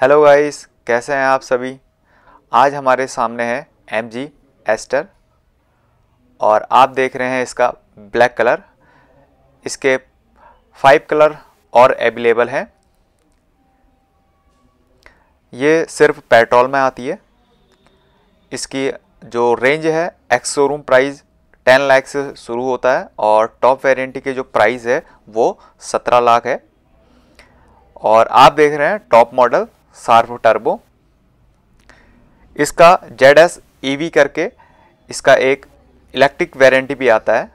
Hello guys कैसे हैं आप सभी आज हमारे सामने है एम जी एस्टर और आप देख रहे हैं इसका ब्लैक कलर इसके फाइव कलर और अवेलेबल है ये सिर्फ पेट्रोल में आती है इसकी जो रेंज है ex showroom price ten lakh से शुरू होता है और टॉप वेरिएंट के जो प्राइस है वो सत्रह लाख है और आप देख रहे हैं टॉप मॉडल सार्फ टर्बो इसका जेड एस ई करके इसका एक इलेक्ट्रिक वारंटी भी आता है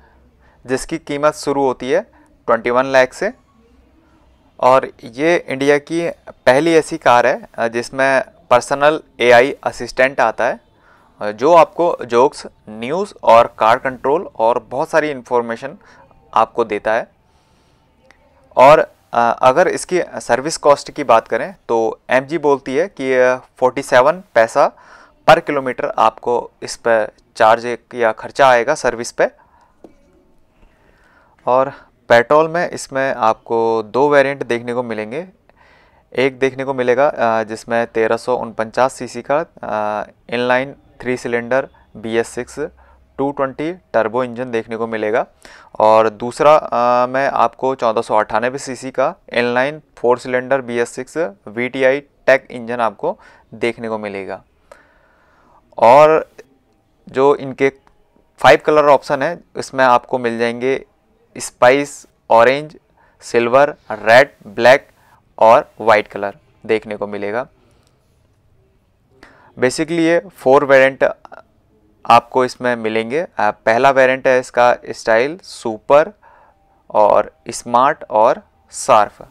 जिसकी कीमत शुरू होती है 21 लाख से और ये इंडिया की पहली ऐसी कार है जिसमें पर्सनल एआई असिस्टेंट आता है जो आपको जोक्स न्यूज़ और कार कंट्रोल और बहुत सारी इन्फॉर्मेशन आपको देता है और अगर इसकी सर्विस कॉस्ट की बात करें तो एम बोलती है कि 47 पैसा पर किलोमीटर आपको इस पर चार्ज या खर्चा आएगा सर्विस पे और पेट्रोल में इसमें आपको दो वेरिएंट देखने को मिलेंगे एक देखने को मिलेगा जिसमें तेरह सौ का inline three cylinder B S six 220 turbo engine देखने को मिलेगा और दूसरा आ, मैं आपको चौदह सौ अट्ठानवे सी का inline four cylinder B S six V T I tech engine आपको देखने को मिलेगा और जो इनके फाइव कलर ऑप्शन है इसमें आपको मिल जाएंगे spice orange silver red black और वाइट कलर देखने को मिलेगा बेसिकली ये फोर वेरिएंट आपको इसमें मिलेंगे पहला वेरिएंट है इसका स्टाइल सुपर और स्मार्ट और सार्फ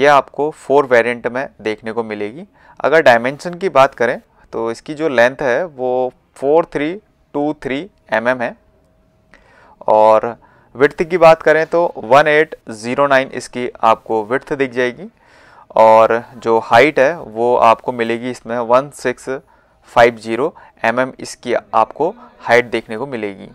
ये आपको फोर वेरिएंट में देखने को मिलेगी अगर डायमेंशन की बात करें तो इसकी जो लेंथ है वो four three two three M M है और विर्थ की बात करें तो वन एट ज़ीरो नाइन इसकी आपको विर्थ दिख जाएगी और जो हाइट है वो आपको मिलेगी इसमें one six five zero M M इसकी आपको हाइट देखने को मिलेगी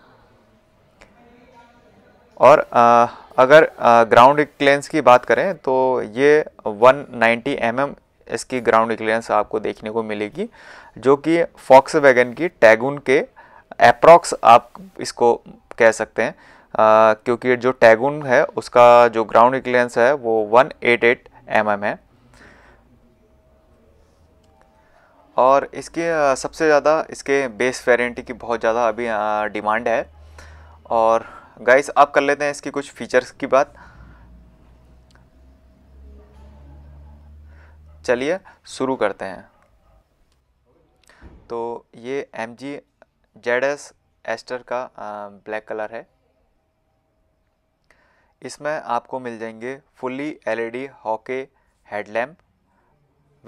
और आ, अगर ग्राउंड क्लियरेंस की बात करें तो ये 190 नाइन्टी mm इसकी ग्राउंड क्लियरेंस आपको देखने को मिलेगी जो कि फॉक्स वैगन की टैगून के अप्रॉक्स आप इसको कह सकते हैं आ, क्योंकि जो टैगून है उसका जो ग्राउंड क्लियरेंस है वो 188 एट mm है और इसके सबसे ज़्यादा इसके बेस वेरेंटी की बहुत ज़्यादा अभी डिमांड है और गाइस आप कर लेते हैं इसकी कुछ फीचर्स की बात चलिए शुरू करते हैं तो ये M G Z S Astor का ब्लैक कलर है इसमें आपको मिल जाएंगे fully LED hawkeye headlamp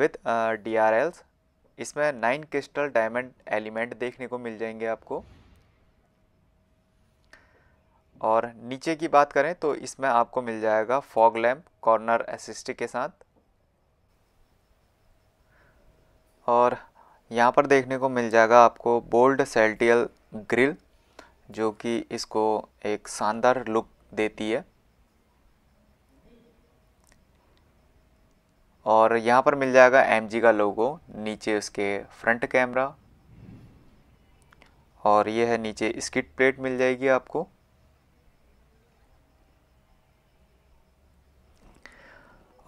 with D R Ls इसमें नाइन क्रिस्टल डायमंड एलिमेंट देखने को मिल जाएंगे आपको और नीचे की बात करें तो इसमें आपको मिल जाएगा फॉग लैम्प कॉर्नर असिस्ट के साथ और यहाँ पर देखने को मिल जाएगा आपको बोल्ड सेल्टियल ग्रिल जो कि इसको एक शानदार लुक देती है और यहाँ पर मिल जाएगा एम का लोगो नीचे उसके फ्रंट कैमरा और ये है नीचे स्किट प्लेट मिल जाएगी आपको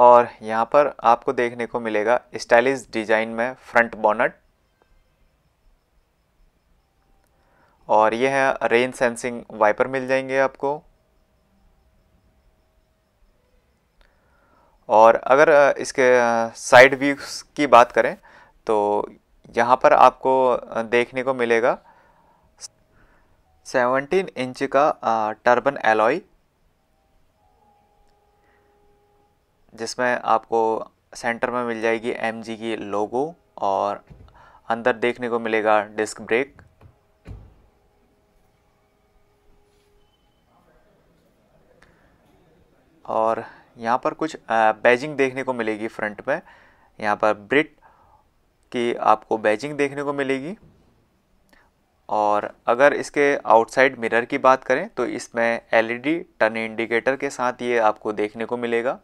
और यहाँ पर आपको देखने को मिलेगा स्टाइलिश डिज़ाइन में फ्रंट बॉनट और ये है रेन सेंसिंग वाइपर मिल जाएंगे आपको और अगर इसके साइड व्यूज की बात करें तो यहाँ पर आपको देखने को मिलेगा 17 इंच का टर्बन एलॉय जिसमें आपको सेंटर में मिल जाएगी एम की लोगो और अंदर देखने को मिलेगा डिस्क ब्रेक और यहाँ पर कुछ बैजिंग देखने को मिलेगी फ्रंट में यहाँ पर ब्रिट की आपको बैजिंग देखने को मिलेगी और अगर इसके आउटसाइड मिरर की बात करें तो इसमें एलईडी टर्न इंडिकेटर के साथ ये आपको देखने को मिलेगा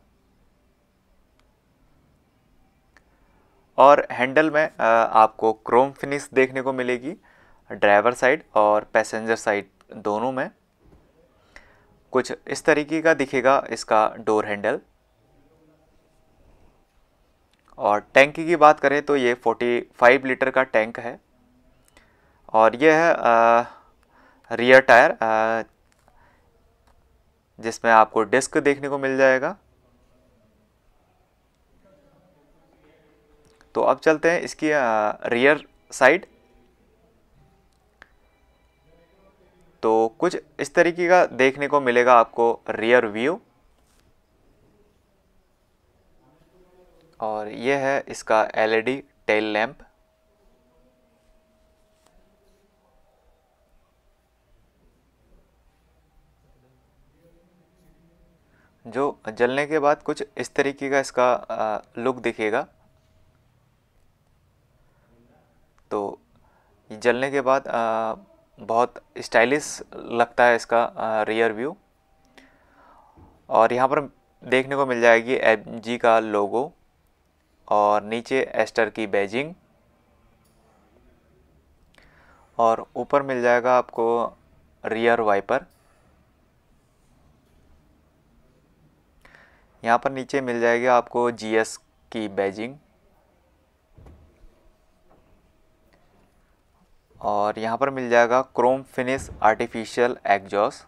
और हैंडल में आपको क्रोम फिनिश देखने को मिलेगी ड्राइवर साइड और पैसेंजर साइड दोनों में कुछ इस तरीके का दिखेगा इसका डोर हैंडल और टैंक की बात करें तो ये 45 लीटर का टैंक है और यह है आ, रियर टायर आ, जिसमें आपको डिस्क देखने को मिल जाएगा तो अब चलते हैं इसकी आ, रियर साइड तो कुछ इस तरीके का देखने को मिलेगा आपको रियर व्यू और यह है इसका एलईडी टेल लैंप जो जलने के बाद कुछ इस तरीके का इसका लुक दिखेगा तो जलने के बाद आ, बहुत स्टाइलिश लगता है इसका रियर व्यू और यहाँ पर देखने को मिल जाएगी एम जी का लोगो और नीचे एस्टर की बैजिंग और ऊपर मिल जाएगा आपको रियर वाइपर यहाँ पर नीचे मिल जाएगी आपको जीएस की बैजिंग और यहाँ पर मिल जाएगा क्रोम फिनिश आर्टिफिशियल एग्जॉस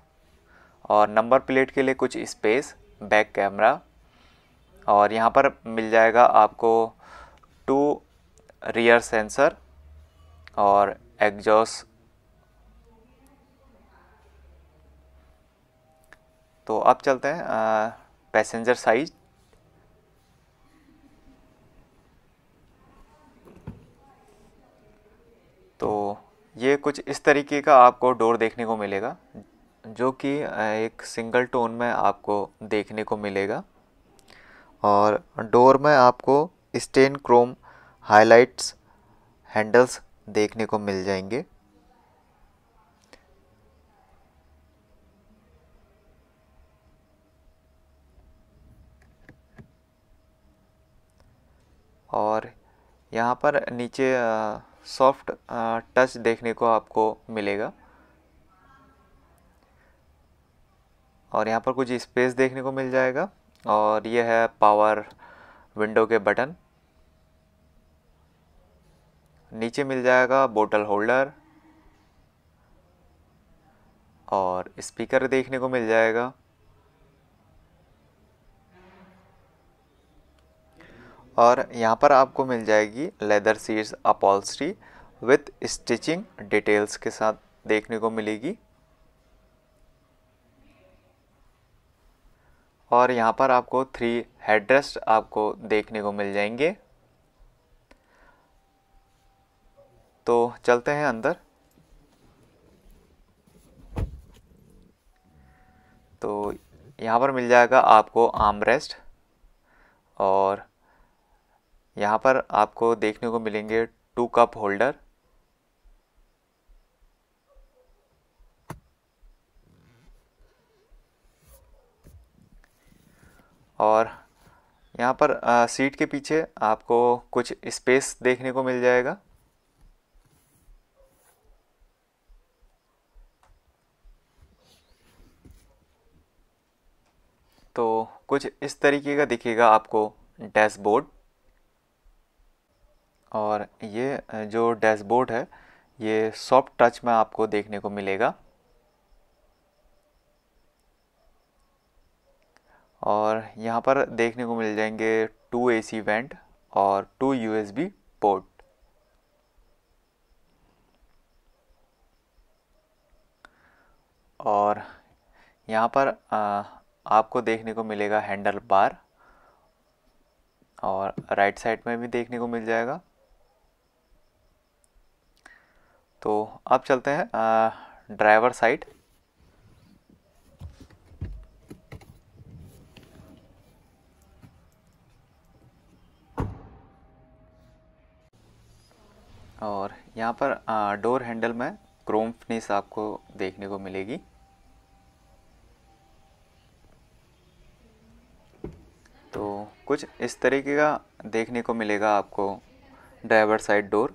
और नंबर प्लेट के लिए कुछ स्पेस बैक कैमरा और यहाँ पर मिल जाएगा आपको टू रियर सेंसर और एग्जॉस तो अब चलते हैं पैसेंजर साइज तो ये कुछ इस तरीके का आपको डोर देखने को मिलेगा जो कि एक सिंगल टोन में आपको देखने को मिलेगा और डोर में आपको स्टेन क्रोम हाइलाइट्स हैंडल्स देखने को मिल जाएंगे और यहाँ पर नीचे सॉफ्ट टच देखने को आपको मिलेगा और यहाँ पर कुछ स्पेस देखने को मिल जाएगा और यह है पावर विंडो के बटन नीचे मिल जाएगा बोटल होल्डर और स्पीकर देखने को मिल जाएगा और यहाँ पर आपको मिल जाएगी leather seats upholstery with stitching details के साथ देखने को मिलेगी और यहाँ पर आपको थ्री हेडरेस्ट आपको देखने को मिल जाएंगे तो चलते हैं अंदर तो यहाँ पर मिल जाएगा आपको आर्म रेस्ट और यहाँ पर आपको देखने को मिलेंगे टू कप होल्डर और यहाँ पर आ, सीट के पीछे आपको कुछ स्पेस देखने को मिल जाएगा तो कुछ इस तरीके का दिखेगा आपको डैशबोर्ड और ये जो डैशबोर्ड है ये सॉफ्ट टच में आपको देखने को मिलेगा और यहाँ पर देखने को मिल जाएंगे टू एसी वेंट और टू यूएसबी पोर्ट और यहाँ पर आपको देखने को मिलेगा हैंडल बार और राइट साइड में भी देखने को मिल जाएगा तो अब चलते हैं ड्राइवर साइड और यहाँ पर आ, डोर हैंडल में क्रोम फिनिश आपको देखने को मिलेगी तो कुछ इस तरीके का देखने को मिलेगा आपको ड्राइवर साइड डोर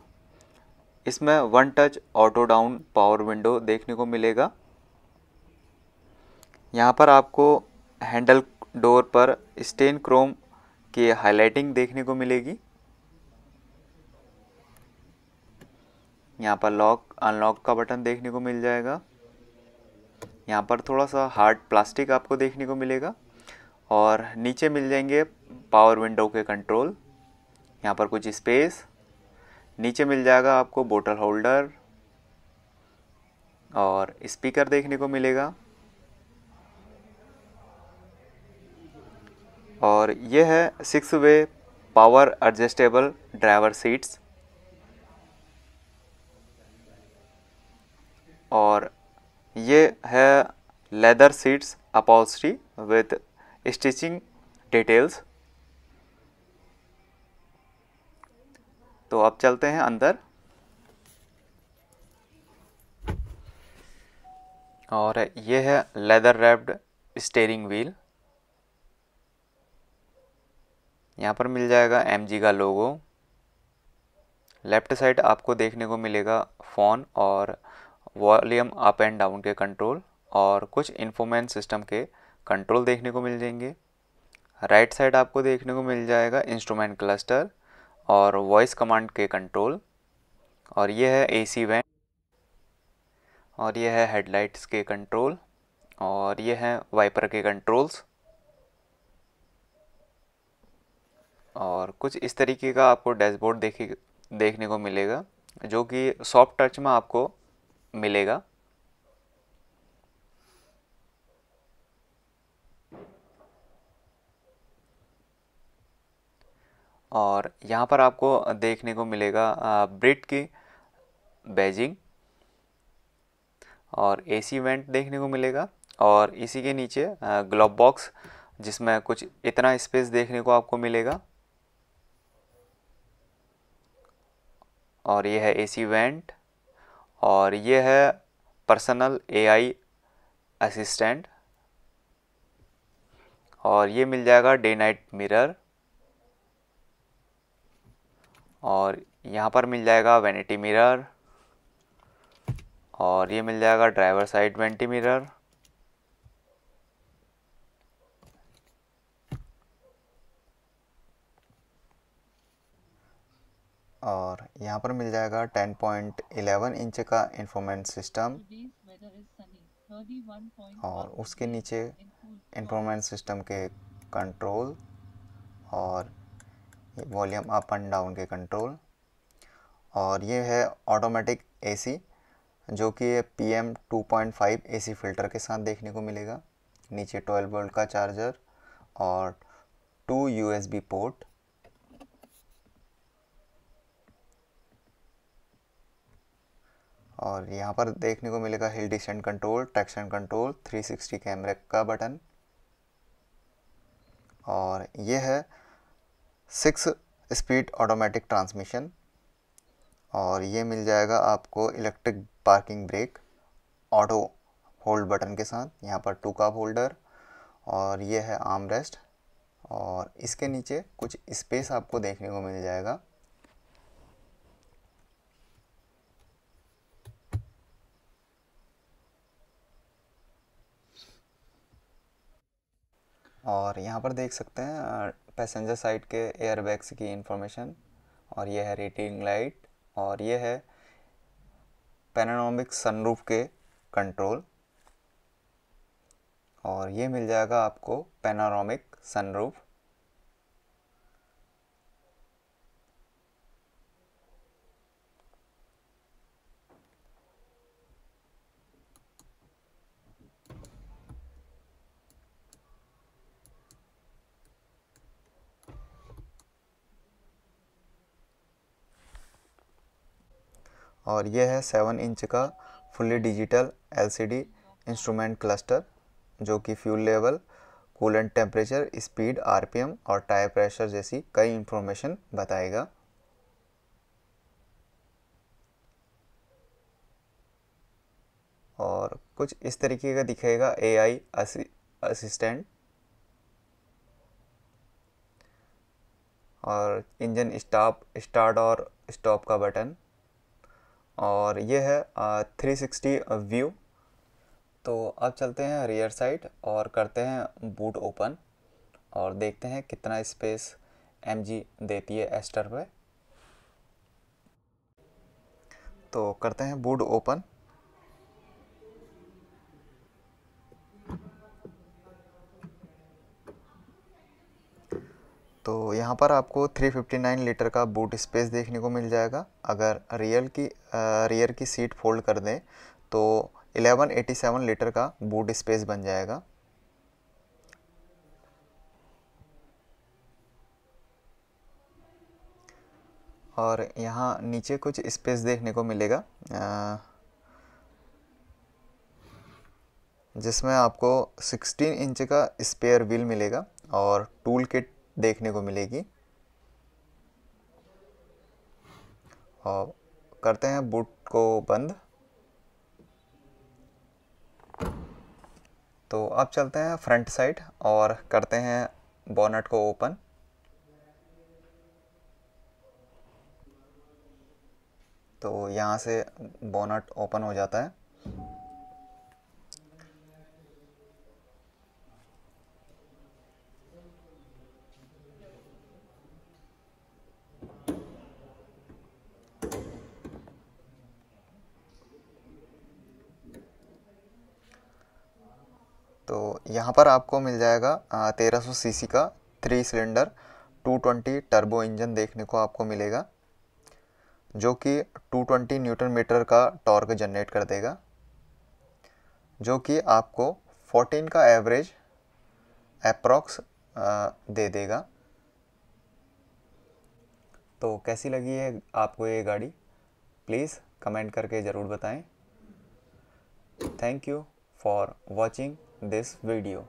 इसमें one touch auto down power window देखने को मिलेगा यहाँ पर आपको हैंडल डोर पर स्टेन क्रोम की हाईलाइटिंग देखने को मिलेगी यहाँ पर लॉक अनलॉक का बटन देखने को मिल जाएगा यहाँ पर थोड़ा सा हार्ड प्लास्टिक आपको देखने को मिलेगा और नीचे मिल जाएंगे पावर विंडो के कंट्रोल यहाँ पर कुछ स्पेस नीचे मिल जाएगा आपको बोटल होल्डर और स्पीकर देखने को मिलेगा और ये है six way power adjustable driver seats और ये है leather seats upholstery with stitching details तो अब चलते हैं अंदर और ये है लेदर रैप्ड स्टेयरिंग व्हील यहाँ पर मिल जाएगा एम का लोगो लेफ्ट साइड आपको देखने को मिलेगा फ़ोन और वॉल्यूम अप एंड डाउन के कंट्रोल और कुछ इन्फोमेंट सिस्टम के कंट्रोल देखने को मिल जाएंगे राइट right साइड आपको देखने को मिल जाएगा इंस्ट्रूमेंट क्लस्टर और वॉइस कमांड के कंट्रोल और ये है एसी वैन और ये है हेडलाइट्स के कंट्रोल और ये है वाइपर के कंट्रोल्स और कुछ इस तरीके का आपको डैशबोर्ड देखे देखने को मिलेगा जो कि सॉफ्ट टच में आपको मिलेगा और यहाँ पर आपको देखने को मिलेगा ब्रिट की बेजिंग और एसी वेंट देखने को मिलेगा और इसी के नीचे ग्लोब बॉक्स जिसमें कुछ इतना स्पेस देखने को आपको मिलेगा और यह है एसी वेंट और यह है पर्सनल एआई असिस्टेंट और ये मिल जाएगा डे नाइट मिरर और यहाँ पर मिल जाएगा वैनिटी मिरर और ये मिल जाएगा ड्राइवर साइड वेंटी मिरर और यहाँ पर मिल जाएगा 10.11 इंच का इंफोमेंट सिस्टम और उसके नीचे इन्फॉर्मेंट सिस्टम के कंट्रोल और वॉल्यूम अप एंड डाउन के कंट्रोल और ये है ऑटोमेटिक एसी जो कि P M two point five A C filter के साथ देखने को मिलेगा नीचे ट्वेल्व वोल्ट का चार्जर और two U S B port और यहाँ पर देखने को मिलेगा hill descent control traction control 360 कैमरे का बटन और ये है सिक्स स्पीड ऑटोमेटिक ट्रांसमिशन और ये मिल जाएगा आपको electric parking brake auto hold button के साथ यहाँ पर टू काप होल्डर और ये है आर्म रेस्ट और इसके नीचे कुछ स्पेस आपको देखने को मिल जाएगा और यहाँ पर देख सकते हैं पैसेंजर साइड के एयर बैग्स की इंफॉर्मेशन और यह है रेटिंग लाइट और यह है पैनानोमिक सनरूफ के कंट्रोल और ये मिल जाएगा आपको पैनानोमिक सनरूफ और ये है सेवन इंच का fully digital LCD instrument cluster जो कि fuel level coolant temperature speed RPM और टायर प्रेशर जैसी कई इंफॉर्मेशन बताएगा और कुछ इस तरीके का दिखेगा एआई असिस्टेंट और इंजन स्टाप स्टार्ट और स्टॉप का बटन और ये है थ्री सिक्सटी व्यू तो अब चलते हैं रियर साइड और करते हैं बूट ओपन और देखते हैं कितना स्पेस एम जी देती है एस्टर पे तो करते हैं बूट ओपन तो यहाँ पर आपको 359 लीटर का बूट स्पेस देखने को मिल जाएगा अगर रियल की रियर की सीट फोल्ड कर दें तो 1187 लीटर का बूट स्पेस बन जाएगा और यहाँ नीचे कुछ स्पेस देखने को मिलेगा जिसमें आपको 16 इंच का स्पेयर व्हील मिलेगा और टूल किट देखने को मिलेगी और करते हैं बूट को बंद तो अब चलते हैं फ्रंट साइड और करते हैं बोनट को ओपन तो यहाँ से बोनट ओपन हो जाता है यहाँ पर आपको मिल जाएगा तेरह सौ सी का थ्री सिलेंडर 220 टर्बो इंजन देखने को आपको मिलेगा जो कि 220 न्यूटन मीटर का टॉर्क जनरेट कर देगा जो कि आपको 14 का एवरेज अप्रॉक्स दे देगा तो कैसी लगी है आपको ये गाड़ी प्लीज़ कमेंट करके ज़रूर बताएं thank you for watching this video.